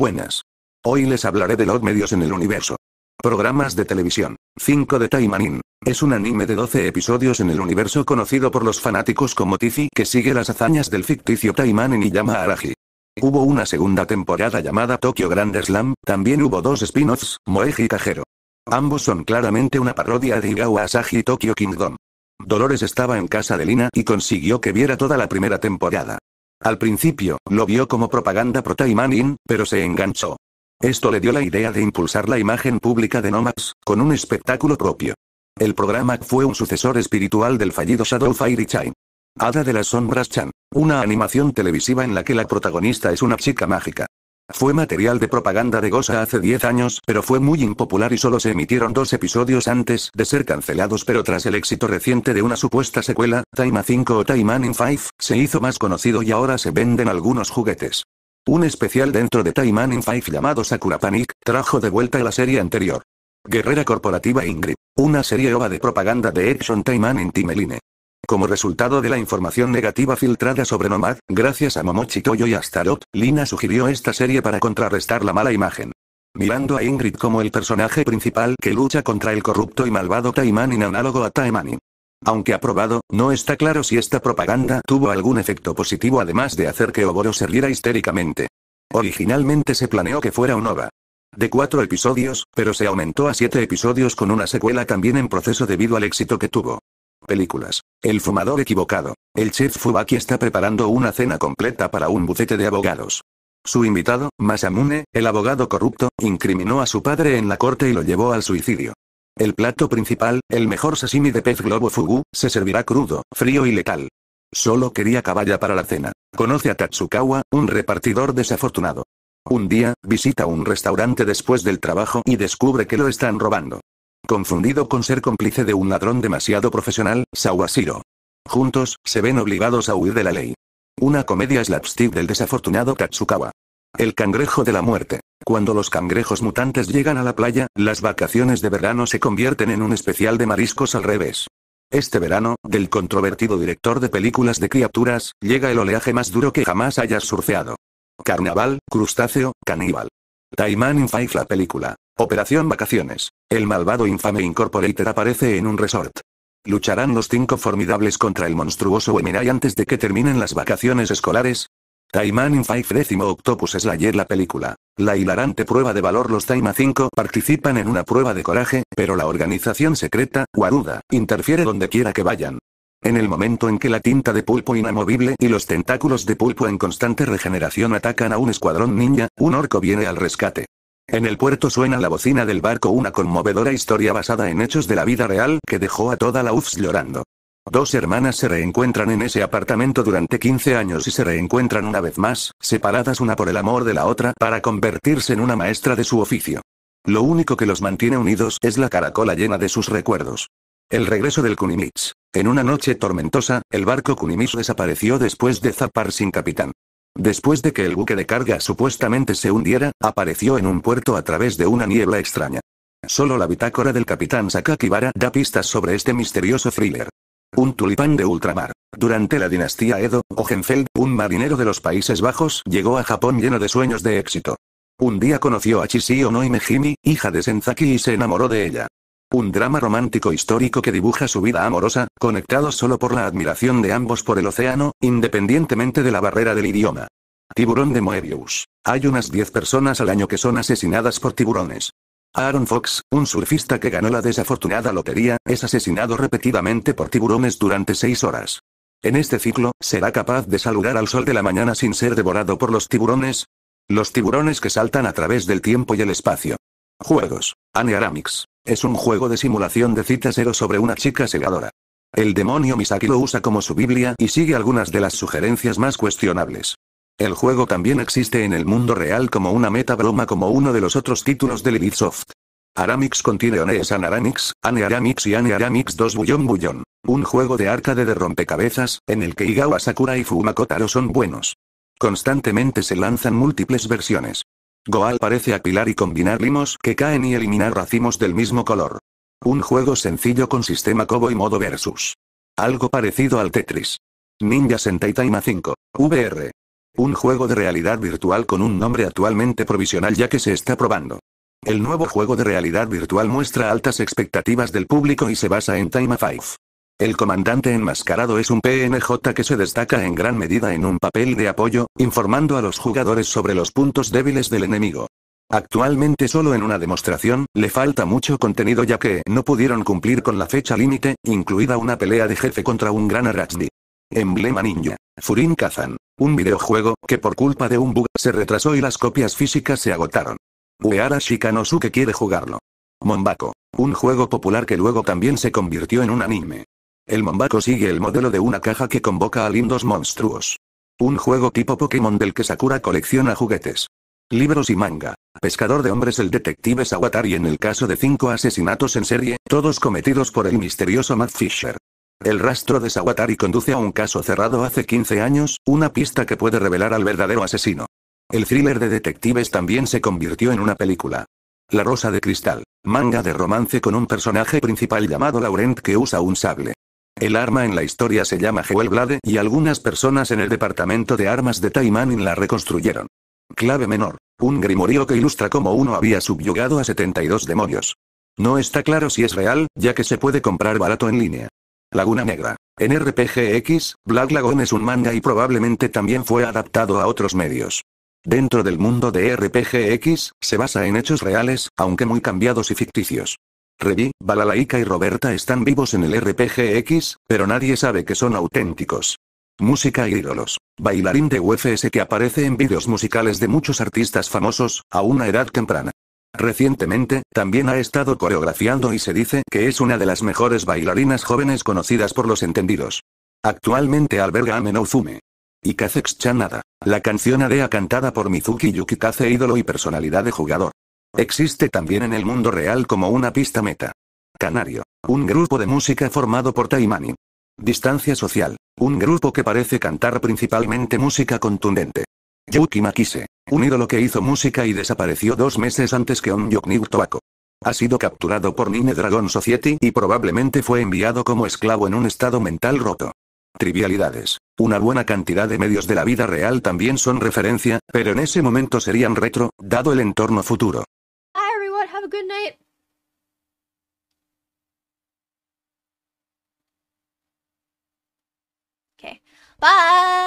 Buenas. Hoy les hablaré de los medios en el universo. Programas de televisión. 5 de Taimanin. Es un anime de 12 episodios en el universo conocido por los fanáticos como Tiffy que sigue las hazañas del ficticio Taimanin y llama Araji. Hubo una segunda temporada llamada Tokyo Grand Slam, también hubo dos spin-offs, Moeji y Cajero. Ambos son claramente una parodia de Higawa Asahi y Tokyo Kingdom. Dolores estaba en casa de Lina y consiguió que viera toda la primera temporada. Al principio, lo vio como propaganda pro-Taimanin, pero se enganchó. Esto le dio la idea de impulsar la imagen pública de Nomads, con un espectáculo propio. El programa fue un sucesor espiritual del fallido Shadow Fairy Chain. Hada de las Sombras Chan. Una animación televisiva en la que la protagonista es una chica mágica. Fue material de propaganda de Gosa hace 10 años, pero fue muy impopular y solo se emitieron dos episodios antes de ser cancelados pero tras el éxito reciente de una supuesta secuela, Taima 5 o Taiman in 5, se hizo más conocido y ahora se venden algunos juguetes. Un especial dentro de Taiman in 5 llamado Sakura Panic, trajo de vuelta la serie anterior. Guerrera Corporativa Ingrid. Una serie OVA de propaganda de Action Taiman in Timeline. Como resultado de la información negativa filtrada sobre Nomad, gracias a Momochi Toyo y Astaroth, Lina sugirió esta serie para contrarrestar la mala imagen. Mirando a Ingrid como el personaje principal que lucha contra el corrupto y malvado Taimanin análogo a Taimanin. Aunque aprobado, no está claro si esta propaganda tuvo algún efecto positivo además de hacer que Oboro se riera histéricamente. Originalmente se planeó que fuera un OVA. De cuatro episodios, pero se aumentó a siete episodios con una secuela también en proceso debido al éxito que tuvo películas. El fumador equivocado. El chef Fubaki está preparando una cena completa para un bucete de abogados. Su invitado, Masamune, el abogado corrupto, incriminó a su padre en la corte y lo llevó al suicidio. El plato principal, el mejor sashimi de pez globo fugu, se servirá crudo, frío y letal. Solo quería caballa para la cena. Conoce a Tatsukawa, un repartidor desafortunado. Un día, visita un restaurante después del trabajo y descubre que lo están robando. Confundido con ser cómplice de un ladrón demasiado profesional, Sawashiro. Juntos, se ven obligados a huir de la ley. Una comedia slapstick del desafortunado Katsukawa. El cangrejo de la muerte. Cuando los cangrejos mutantes llegan a la playa, las vacaciones de verano se convierten en un especial de mariscos al revés. Este verano, del controvertido director de películas de criaturas, llega el oleaje más duro que jamás hayas surfeado. Carnaval, crustáceo, caníbal. Taiman Five la película. Operación Vacaciones. El malvado infame Incorporated aparece en un resort. ¿Lucharán los cinco formidables contra el monstruoso Emirai antes de que terminen las vacaciones escolares? Taiman in Five décimo Octopus Slayer La película. La hilarante prueba de valor Los Taima 5 participan en una prueba de coraje, pero la organización secreta, Waruda, interfiere donde quiera que vayan. En el momento en que la tinta de pulpo inamovible y los tentáculos de pulpo en constante regeneración atacan a un escuadrón ninja, un orco viene al rescate. En el puerto suena la bocina del barco una conmovedora historia basada en hechos de la vida real que dejó a toda la UFS llorando. Dos hermanas se reencuentran en ese apartamento durante 15 años y se reencuentran una vez más, separadas una por el amor de la otra para convertirse en una maestra de su oficio. Lo único que los mantiene unidos es la caracola llena de sus recuerdos. El regreso del Kunimits. En una noche tormentosa, el barco Kunimits desapareció después de zapar sin capitán. Después de que el buque de carga supuestamente se hundiera, apareció en un puerto a través de una niebla extraña. Solo la bitácora del capitán Sakakibara da pistas sobre este misterioso thriller. Un tulipán de ultramar. Durante la dinastía Edo, Ogenfeld, un marinero de los Países Bajos, llegó a Japón lleno de sueños de éxito. Un día conoció a Chisio Noime hija de Senzaki y se enamoró de ella. Un drama romántico histórico que dibuja su vida amorosa, conectado solo por la admiración de ambos por el océano, independientemente de la barrera del idioma. Tiburón de Moebius. Hay unas 10 personas al año que son asesinadas por tiburones. Aaron Fox, un surfista que ganó la desafortunada lotería, es asesinado repetidamente por tiburones durante 6 horas. En este ciclo, ¿será capaz de saludar al sol de la mañana sin ser devorado por los tiburones? Los tiburones que saltan a través del tiempo y el espacio. Juegos. Aramix. Es un juego de simulación de cita cero sobre una chica segadora. El demonio Misaki lo usa como su Biblia y sigue algunas de las sugerencias más cuestionables. El juego también existe en el mundo real como una meta broma como uno de los otros títulos de Soft. Aramix contiene Aramix, Anaramix, Aramix y Aramix 2 Bullón Bullón. Un juego de arcade de rompecabezas, en el que Igawa Sakura y Fuma Taro son buenos. Constantemente se lanzan múltiples versiones. Goal parece apilar y combinar limos que caen y eliminar racimos del mismo color. Un juego sencillo con sistema Cobo y modo versus. Algo parecido al Tetris. Ninja Sentai Taima 5. VR. Un juego de realidad virtual con un nombre actualmente provisional ya que se está probando. El nuevo juego de realidad virtual muestra altas expectativas del público y se basa en Time 5. El comandante enmascarado es un PNJ que se destaca en gran medida en un papel de apoyo, informando a los jugadores sobre los puntos débiles del enemigo. Actualmente solo en una demostración, le falta mucho contenido ya que no pudieron cumplir con la fecha límite, incluida una pelea de jefe contra un gran Arachdi. Emblema Ninja. Furin Kazan. Un videojuego, que por culpa de un bug, se retrasó y las copias físicas se agotaron. Weara que quiere jugarlo. Monbako. Un juego popular que luego también se convirtió en un anime. El Mombaco sigue el modelo de una caja que convoca a lindos monstruos. Un juego tipo Pokémon del que Sakura colecciona juguetes. Libros y manga. Pescador de hombres el detective Sawatari en el caso de cinco asesinatos en serie, todos cometidos por el misterioso Matt Fisher. El rastro de Sawatari conduce a un caso cerrado hace 15 años, una pista que puede revelar al verdadero asesino. El thriller de detectives también se convirtió en una película. La Rosa de Cristal, manga de romance con un personaje principal llamado Laurent que usa un sable. El arma en la historia se llama Blade y algunas personas en el departamento de armas de Taimanin la reconstruyeron. Clave menor. Un grimorío que ilustra cómo uno había subyugado a 72 demonios. No está claro si es real, ya que se puede comprar barato en línea. Laguna Negra. En RPGX, Black Lagoon es un manga y probablemente también fue adaptado a otros medios. Dentro del mundo de RPGX, se basa en hechos reales, aunque muy cambiados y ficticios. Revi, Balalaika y Roberta están vivos en el RPGX, pero nadie sabe que son auténticos. Música y ídolos. Bailarín de UFS que aparece en vídeos musicales de muchos artistas famosos, a una edad temprana. Recientemente, también ha estado coreografiando y se dice que es una de las mejores bailarinas jóvenes conocidas por los entendidos. Actualmente alberga a Menouzume. Y Kazex Chanada, la canción ADEA cantada por Mizuki Yukikaze ídolo y personalidad de jugador. Existe también en el mundo real como una pista meta. Canario. Un grupo de música formado por Taimani. Distancia social. Un grupo que parece cantar principalmente música contundente. Yuki Makise. Un ídolo que hizo música y desapareció dos meses antes que un Tobacco. Ha sido capturado por Nine Dragon Society y probablemente fue enviado como esclavo en un estado mental roto. Trivialidades. Una buena cantidad de medios de la vida real también son referencia, pero en ese momento serían retro, dado el entorno futuro. good night. Okay. Bye.